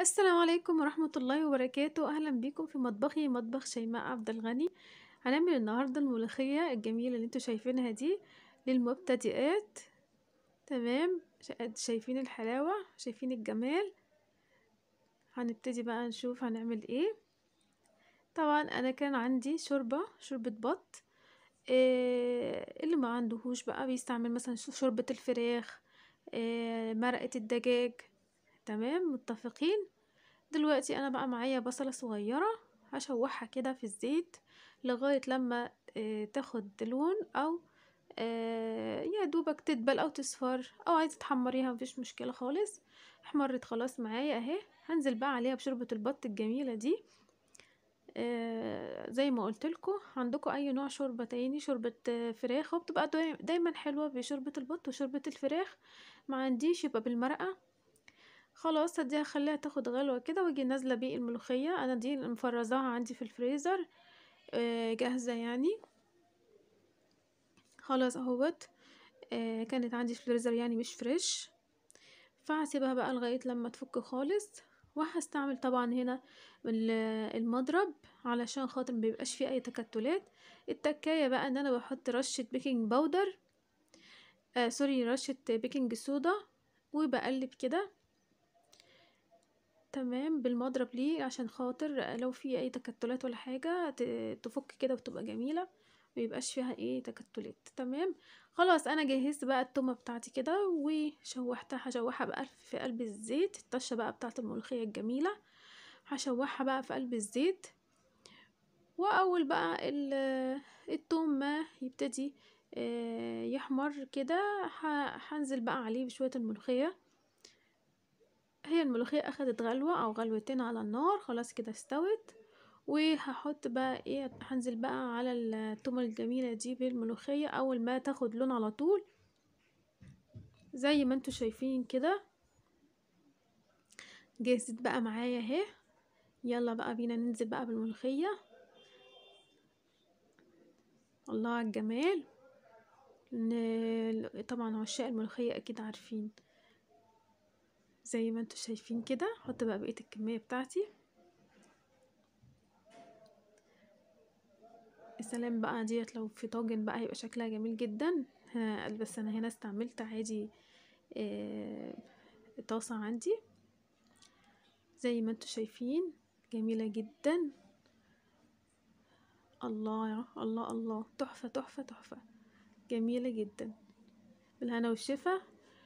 السلام عليكم ورحمة الله وبركاته أهلا بيكم في مطبخي مطبخ شيماء عبد الغني هنعمل النهاردة الملوخية الجميلة اللي انتوا شايفينها دي للمبتدئات تمام شايفين الحلاوة شايفين الجمال هنبتدي بقى نشوف هنعمل ايه طبعا انا كان عندي شوربة شوربة بط إيه اللي ما عندهوش بقى بيستعمل مثلا شوربة الفراخ إيه مرقة الدجاج تمام متفقين دلوقتي انا بقى معايا بصلة صغيرة هشوحها كده في الزيت لغاية لما آه، تاخد لون او آه، يا دوبك تدبل او تصفر او عايزة تحمريها مفيش مشكلة خالص احمرت خلاص معايا اهي هنزل بقى عليها بشوربة البط الجميلة دي آه زي ما قلت لكم عندكم اي نوع شوربه تاني شوربه آه، فراخ وبتبقى دايما حلوه بشوربه البط وشوربه الفراخ ما عنديش يبقى بالمرقه خلاص هديها خليها تاخد غلوة كده واجي نازلة بيه الملوخية انا دي مفرزاها عندي في الفريزر آه، جاهزة يعني خلاص اهوت آه، كانت عندي في الفريزر يعني مش فريش فهسيبها بقى لغاية لما تفك خالص وهستعمل طبعا هنا المضرب علشان خاطر مبيبقاش فيه اي تكتلات التكاية بقى ان انا بحط رشة بيكنج باودر آه سوري رشة بيكنج صودا وبقلب كده تمام، بالمضرب ليه عشان خاطر لو في أي تكتلات ولا حاجة ت تفُك كده وتبقى جميلة، ميبقاش فيها إيه تكتلات، تمام. خلاص أنا جهّزت بقى التومة بتاعتي كده وشوّحتها هشوحها بقى في قلب الزيت، الطشّة بقى بتاعة الملوخية الجميلة، هشوحها بقى في قلب الزيت، وأول بقى ال التوم ما يبتدي آه، يحمر كده ه بقى عليه بشوية الملوخية. هي الملوخية اخدت غلوة او غلوتين على النار خلاص كده استوت وهحط بقى ايه هنزل بقى على التومة الجميلة دي بالملوخية اول ما تاخد لون على طول زي ما انتوا شايفين كده جهزت بقى معايا اهي يلا بقى بينا ننزل بقى بالملوخية الله على الجمال طبعا عشاق الملوخية اكيد عارفين زي ما انتوا شايفين كده احط بقى بقية الكمية بتاعتي السلام بقى ديت لو في طاجن بقى هيبقى شكلها جميل جدا بس انا هنا استعملت عادي آه طاسة عندي زي ما انتوا شايفين جميلة جدا الله يا الله الله تحفة تحفة تحفة جميلة جدا بالهنا والشفا